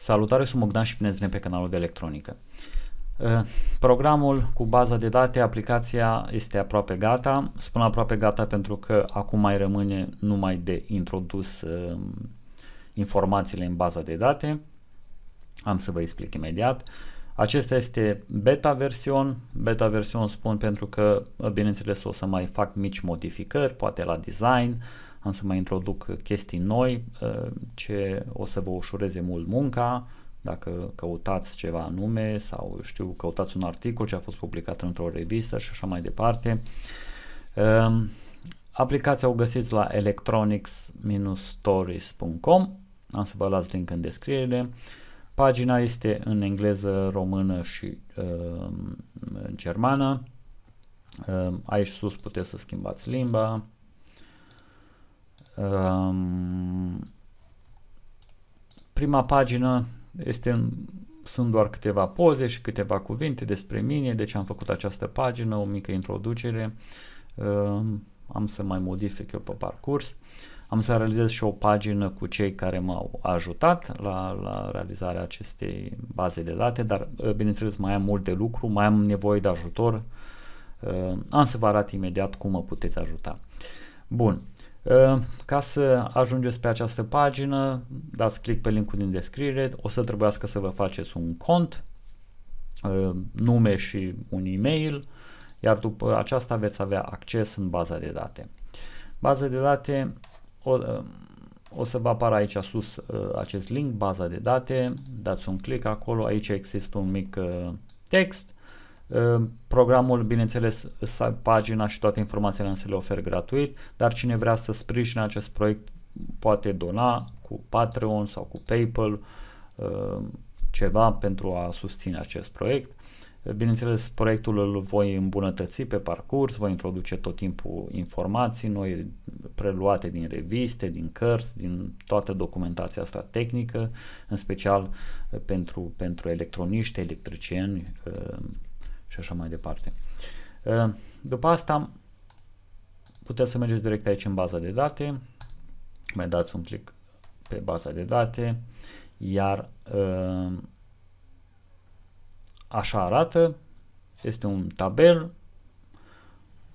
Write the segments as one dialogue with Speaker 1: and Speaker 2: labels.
Speaker 1: Salutare, sunt Bogdan și bine pe canalul de electronică. Eh, programul cu baza de date, aplicația este aproape gata. Spun aproape gata pentru că acum mai rămâne numai de introdus eh, informațiile în baza de date. Am să vă explic imediat. Acesta este beta version. Beta version spun pentru că, bineînțeles, o să mai fac mici modificări, poate la design, uh, am să mai introduc chestii noi uh, ce o să vă ușureze mult munca, dacă căutați ceva anume sau știu, căutați un articol ce a fost publicat într-o revistă și așa mai departe. Um, aplicația o găsiți la electronics-stories.com Am să vă las link în descriere. Pagina este în engleză, română și uh, germană. Uh, aici sus puteți să schimbați limba. Um, prima pagină este, sunt doar câteva poze și câteva cuvinte despre mine, deci am făcut această pagină, o mică introducere, um, am să mai modific eu pe parcurs. Am să realizez și o pagină cu cei care m-au ajutat la, la realizarea acestei baze de date, dar eh, bineînțeles mai am mult de lucru, mai am nevoie de ajutor. Ehm, am să vă arăt imediat cum mă puteți ajuta. Bun, Ehm, ca să ajungeți pe această pagină, dați click pe linkul din descriere, o să trebuiască să vă faceți un cont, ehm, nume și un e-mail, iar după aceasta veți avea acces în baza de date. Baza de date, o, ehm, o să vă apară aici sus acest link, baza de date, dați un click acolo, aici există un mic text, Ehm, programul, bineînțeles, pagina și toate informațiile se le ofer gratuit, dar cine vrea să sprijine acest proiect poate dona cu Patreon sau cu PayPal ehm, ceva pentru a susține acest proiect. Bineînțeles, proiectul îl voi îmbunătăți pe parcurs, voi introduce tot timpul informații noi preluate din reviste, din cărți, din toată documentația asta tehnică, în special eh, pentru, pentru electroniști, electricieni, ehm, și așa mai departe. Ă, după asta puteți să mergeți direct aici în baza de date, mai dați un click pe baza de date, iar ă, așa arată, este un tabel,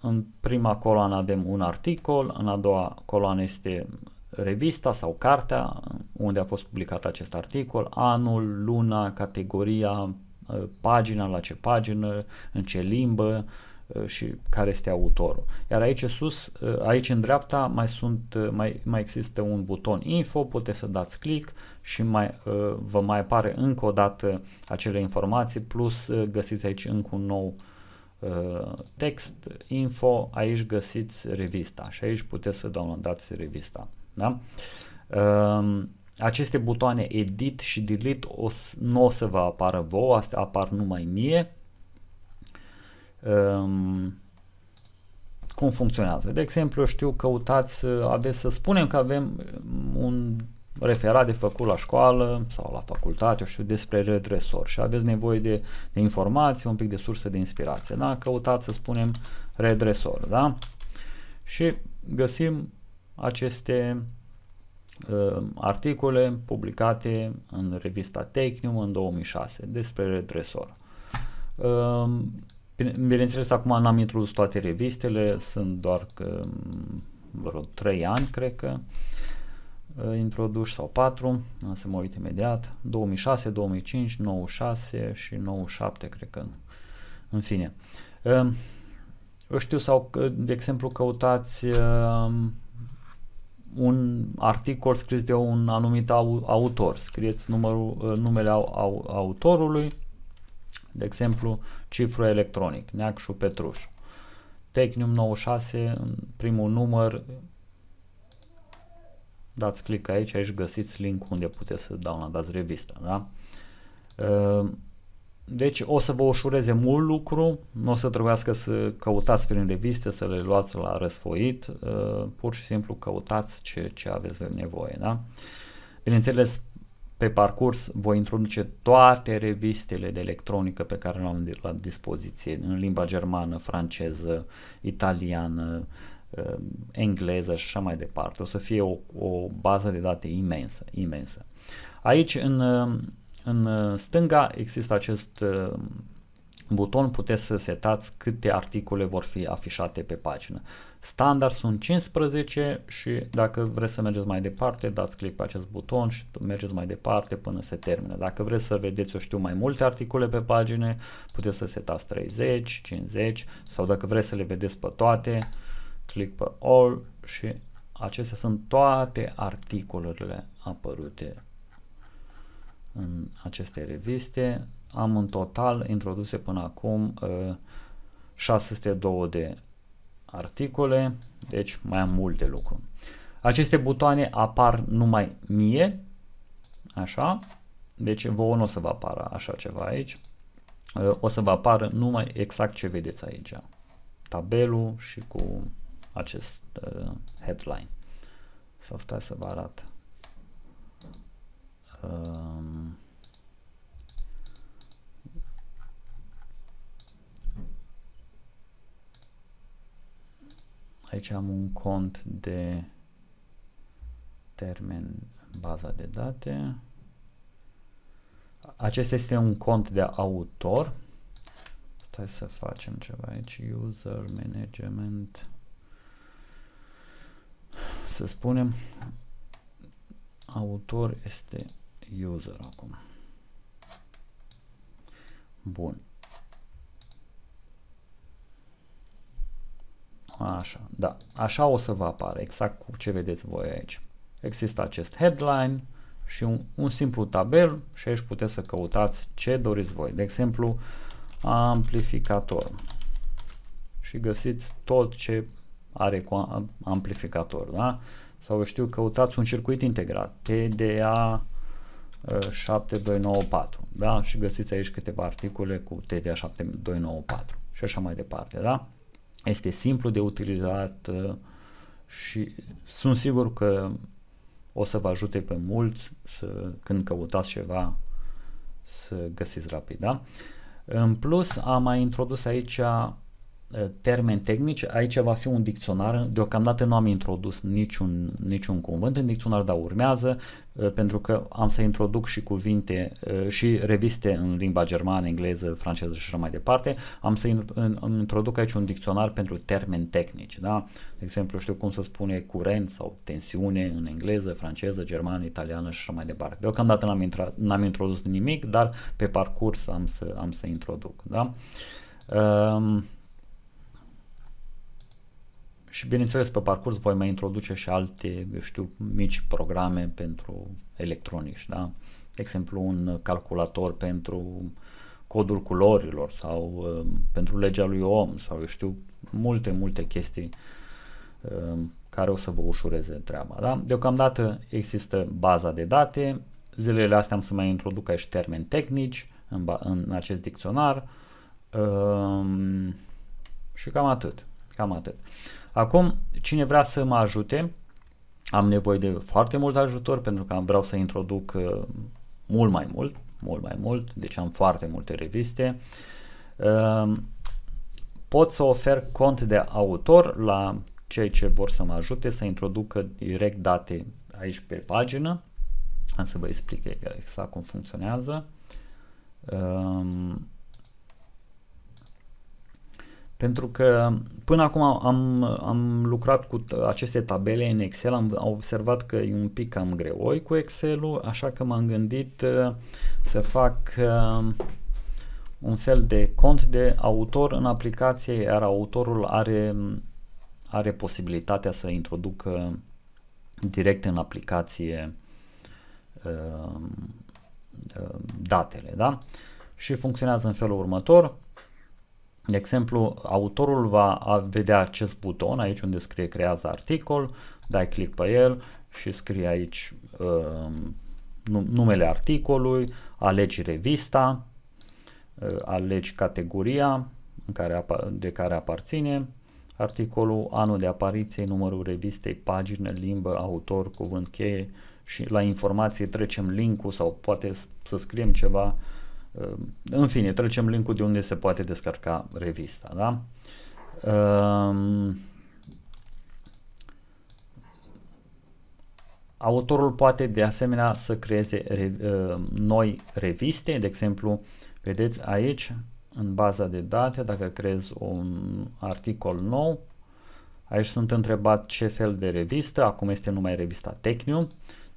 Speaker 1: în prima coloană avem un articol, în a doua coloană este revista sau cartea unde a fost publicat acest articol, anul, luna, categoria, Uh, pagina, la ce pagină, în ce limbă uh, și care este autorul. Iar aici sus, uh, aici în dreapta mai, sunt, mai, mai există un buton info, puteți să dați click și mai, vă mai apare încă o dată acele informații, plus găsiți aici încă un nou text info, aici găsiți revista și aici puteți să downloadați revista. Da? Um, aceste butoane edit și delete o, nu o să vă apară vouă, astea apar numai mie. Um, cum funcționează. De exemplu, eu știu căutați, aveți să spunem că avem mm, un referat de făcut la școală sau la facultate, eu știu, despre redresor și aveți nevoie de, de informații, un pic de sursă de inspirație. Da? Căutați, să spunem, redresor. Da? Și găsim aceste Uh, articole publicate în revista Technium în 2006 despre redresor. Um, bineînțeles, acum n-am introdus toate revistele, sunt doar um, vreo 3 ani, cred că, uh, introduși sau 4, să mă uit imediat, 2006, 2005, 96 și 97, cred că, în fine. Um, eu știu sau, de exemplu, căutați un articol scris de un anumit autor. Scrieți numărul, uh, numele au, au, autorului, de exemplu, cifru electronic, Neacșu Petruș. Technium 96, primul număr, dați click aici, aici găsiți link unde puteți să downloadați revista. Da? Uh, deci o să vă ușureze mult lucru, nu o să trebuiască să căutați prin reviste, să le luați la răsfoit, uh, pur și simplu căutați ce, ce aveți nevoie. Da? Bineînțeles, pe parcurs voi introduce toate revistele de electronică pe care le am la dispoziție în limba germană, franceză, italiană, uh, engleză și așa mai departe. O să fie o, o bază de date imensă, imensă. Aici în uh, în uh, stânga există acest uh, buton, puteți să setați câte articole vor fi afișate pe pagină. Standard sunt 15 și dacă vreți să mergeți mai departe, dați click pe acest buton și mergeți mai departe până se termină. Dacă vreți să vedeți, eu știu, mai multe articole pe pagine, puteți să setați 30, 50 sau dacă vreți să le vedeți pe toate, click pe all și acestea sunt toate articolele apărute în aceste reviste. Am în total introduse până acum 602 ă, de articole, deci mai am multe lucruri. Aceste butoane apar numai mie, așa, deci vouă nu o să vă apară așa ceva aici, ă, o să vă apară numai exact ce vedeți aici, tabelul și cu acest ă, headline. Sau stai să vă arată. Um, aici am un cont de termen în baza de date. Acesta este un cont de autor. Stai să facem ceva aici. User management. Să spunem autor este user acum. Bun. Așa, da. Așa o să vă apară, exact cu ce vedeți voi aici. Există acest headline și un, un simplu tabel și aici puteți să căutați ce doriți voi. De exemplu, amplificator. Și găsiți tot ce are cu amplificator, da? Sau știu, căutați un circuit integrat, TDA 7294, da? Și găsiți aici câteva articole cu TDA 7294 și așa mai departe, da? Este simplu de utilizat uh, și sunt sigur că o să vă ajute pe mulți să, când căutați ceva să găsiți rapid, da? În plus, am mai introdus aici Eh, termeni tehnici, aici va fi un dicționar, deocamdată nu am introdus niciun, niciun cuvânt în dicționar, dar urmează, eh, pentru că am să introduc și cuvinte eh, și reviste în limba germană, engleză, franceză și așa mai departe, am să introduc aici un dicționar pentru termeni tehnici, da? De exemplu, știu cum să spune curent sau tensiune în engleză, franceză, germană, italiană și așa mai departe. Deocamdată n-am, n-am introdus nimic, dar pe parcurs am să, am să introduc, da? Um, și bineînțeles pe parcurs voi mai introduce și alte, eu știu, mici programe pentru electronici, da? De exemplu un calculator pentru codul culorilor sau uh, pentru legea lui om sau eu știu multe, multe chestii uh, care o să vă ușureze treaba. Da? Deocamdată există baza de date, zilele astea am să mai introduc aici termeni tehnici în, în acest dicționar uh, și cam atât. Cam atât. Acum, cine vrea să mă ajute, am nevoie de foarte mult ajutor pentru că am vreau să introduc uh, mult mai mult, mult mai mult, deci am foarte multe reviste. Um, pot să ofer cont de autor la cei ce vor să mă ajute să introducă direct date aici pe pagină. Am să vă explic exact cum funcționează. Uh, pentru că până acum am, am lucrat cu aceste tabele în Excel, am, am observat că e un pic cam greoi cu Excel-ul, așa că m-am gândit uh, să fac uh, un fel de cont de autor în aplicație, iar autorul are, are posibilitatea să introducă direct în aplicație uh, datele, da? Și funcționează în felul următor. De exemplu, autorul va vedea acest buton aici unde scrie creează articol, dai click pe el și scrie aici uh, numele articolului, alegi revista, uh, alegi categoria în care de care aparține articolul, anul de apariție, numărul revistei, pagină, limbă, autor, cuvânt cheie și la informație trecem linkul sau poate să scriem ceva uh, în fine, trecem linkul de unde se poate descărca revista. Da? Ehm, autorul poate de asemenea să creeze ehm, noi reviste, de exemplu, vedeți aici, în baza de date, dacă creez un articol nou, aici sunt întrebat ce fel de revistă, acum este numai revista Technium,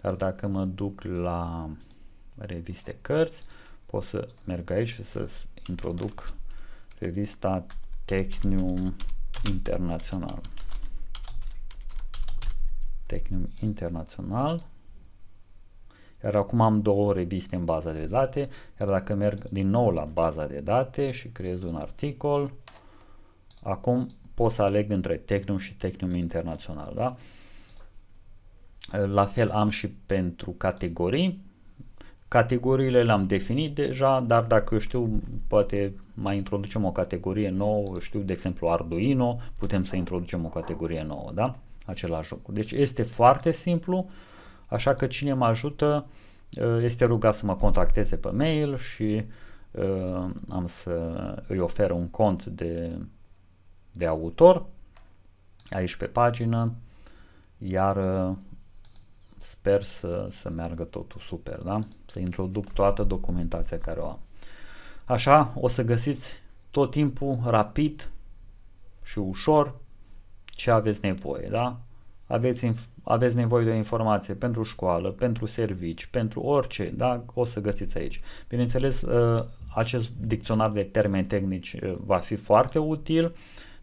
Speaker 1: dar dacă mă duc la reviste cărți, pot să merg aici și să introduc revista Technium Internațional. Technium Internațional. Iar acum am două reviste în baza de date, iar dacă merg din nou la baza de date și creez un articol, acum pot să aleg între Technium și Technium Internațional. Da? La fel am și pentru categorii, Categoriile le-am definit deja, dar dacă știu, poate mai introducem o categorie nouă, știu de exemplu Arduino, putem să introducem o categorie nouă, da? Același lucru. Deci este foarte simplu, așa că cine mă ajută uh, este rugat să mă contacteze pe mail și uh, am să îi ofer un cont de, de autor aici pe pagină, iar uh, sper să, să meargă totul super, da? Să introduc toată documentația care o am. Așa, o să găsiți tot timpul rapid și ușor ce aveți nevoie, da? Aveți, aveți nevoie de o informație pentru școală, pentru servici, pentru orice, da? O să găsiți aici. Bineînțeles, ă, acest dicționar de termeni tehnici ă, va fi foarte util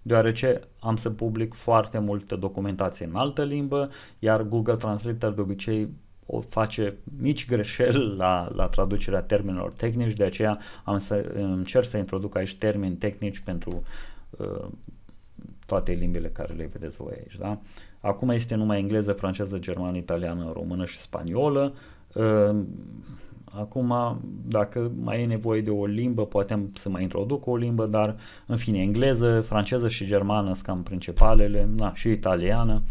Speaker 1: deoarece am să public foarte multă documentație în altă limbă, iar Google Translator de obicei o face mici greșeli la, la traducerea termenilor tehnici, de aceea am să încerc să introduc aici termeni tehnici pentru uh, toate limbile care le vedeți voi aici. Da? Acum este numai engleză, franceză, germană, italiană, română și spaniolă. Uh, Acum, dacă mai e nevoie de o limbă, poate să mai introduc o limbă, dar în fine, engleză, franceză și germană sunt cam principalele, na, și italiană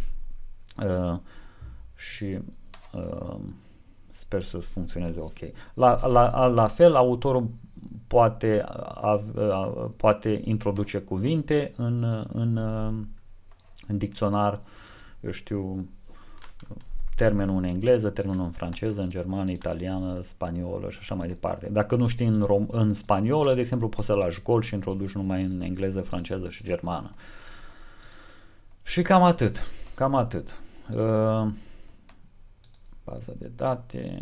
Speaker 1: uh, și uh, sper să funcționeze ok. La, la, la fel, autorul poate, a, a, uh, poate introduce cuvinte în, în, uh, în dicționar, eu știu, termenul în engleză, termenul în franceză, în germană, italiană, spaniolă și așa mai departe. Dacă nu știi în, rom- în spaniolă, de exemplu, poți să lași gol și introduci numai în engleză, franceză și germană. Și cam atât. Cam atât. Uh, baza de date,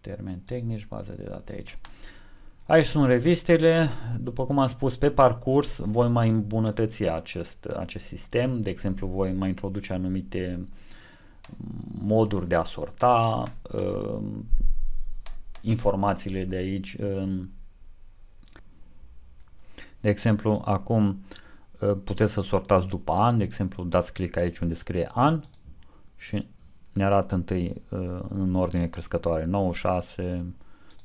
Speaker 1: termen tehnici, bază de date aici. Uh, Aici sunt revistele, după cum am spus, pe parcurs voi mai îmbunătăți acest, acest sistem, de exemplu voi mai introduce anumite moduri de a sorta uh, informațiile de aici. Um. de exemplu, acum uh, puteți să sortați după an, de exemplu dați click aici unde scrie an și ne arată întâi uh, în ordine crescătoare 96,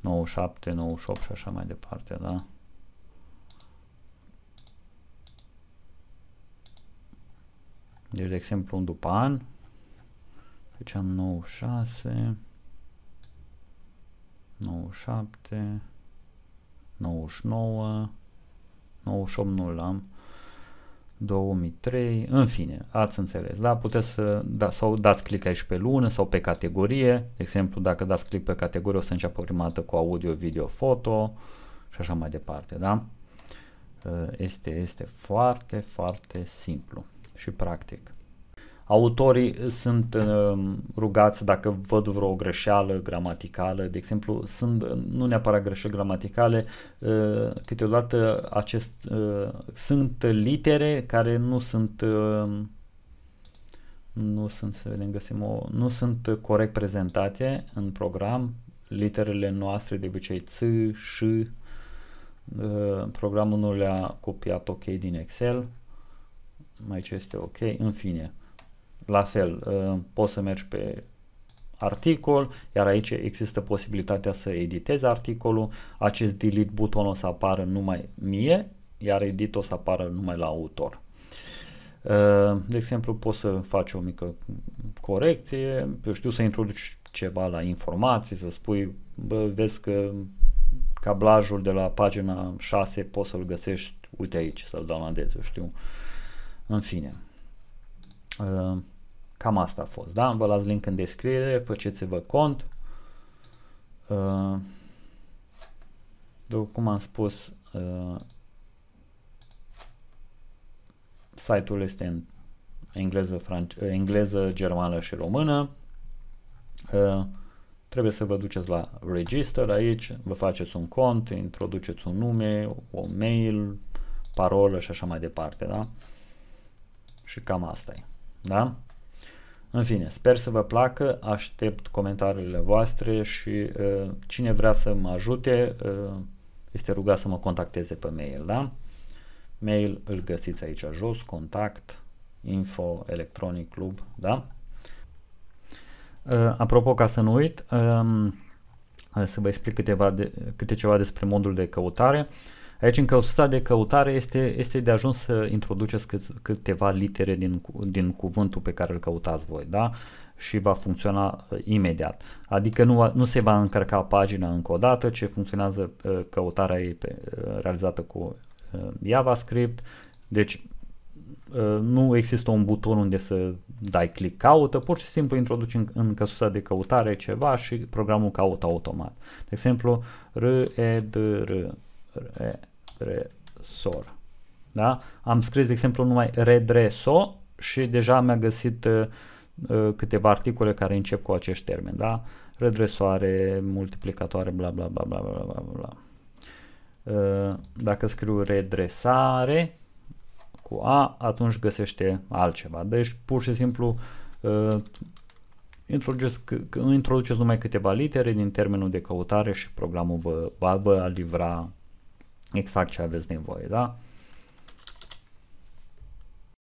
Speaker 1: 97, 98 și așa mai departe, da? Deci, de exemplu, un după an, ziceam 96, 97, 99, 98 nu l-am, 2003, în fine, ați înțeles, da? Puteți să, da, sau dați click aici pe lună sau pe categorie, de exemplu, dacă dați click pe categorie o să înceapă prima dată cu audio, video, foto și așa mai departe, da? Este, este foarte, foarte simplu și practic. Autorii sunt um, rugați dacă văd vreo greșeală gramaticală, de exemplu, sunt nu neapărat greșeli gramaticale, uh, câteodată acest, uh, sunt litere care nu sunt um, nu sunt, să vedem, găsim o, nu sunt corect prezentate în program, literele noastre de obicei C, Ș, uh, programul nu le-a copiat ok din Excel, aici este ok, în fine la fel, uh, poți să mergi pe articol, iar aici există posibilitatea să editezi articolul, acest delete buton o să apară numai mie, iar edit o să apară numai la autor. Uh, de exemplu, poți să faci o mică corecție, eu știu să introduci ceva la informații, să spui, bă, vezi că cablajul de la pagina 6 poți să-l găsești, uite aici, să-l downloadezi, eu știu. În fine. Uh, Cam asta a fost, da? Vă las link în descriere, faceți-vă cont. Uh, după cum am spus, uh, site-ul este în engleză, france- uh, engleză, germană și română. Uh, trebuie să vă duceți la register aici, vă faceți un cont, introduceți un nume, o mail, parolă și așa mai departe, da? Și cam asta e, da? În fine, sper să vă placă, aștept comentariile voastre și uh, cine vrea să mă ajute uh, este rugat să mă contacteze pe mail, da? Mail îl găsiți aici jos, contact, info, electronic, club, da? Uh, apropo, ca să nu uit, uh, să vă explic câteva de, câte ceva despre modul de căutare. Uh, Aici încălzura de căutare este, este de ajuns să introduceți cât, câteva litere din, din cuvântul pe care îl căutați voi, da? și va funcționa uh, imediat. Adică nu, nu se va încărca pagina încă o dată, ce funcționează uh, căutarea ei pe, uh, realizată cu JavaScript. Deci nu există un buton unde să dai click caută, pur și simplu introduci în, în căsuța de căutare ceva și programul caută automat. De exemplu, r, e, d, r, r e, redresor. Da? Am scris, de exemplu, numai redreso și deja mi-a găsit uh, uh câteva articole care încep cu acești termeni. Da? Redresoare, multiplicatoare, bla bla bla bla bla bla bla. Uh, dacă scriu redresare cu A, atunci găsește altceva. Deci, pur și simplu, uh, introduceți, numai câteva litere din termenul de căutare și programul vă, va, vă livra exact ce aveți nevoie, da?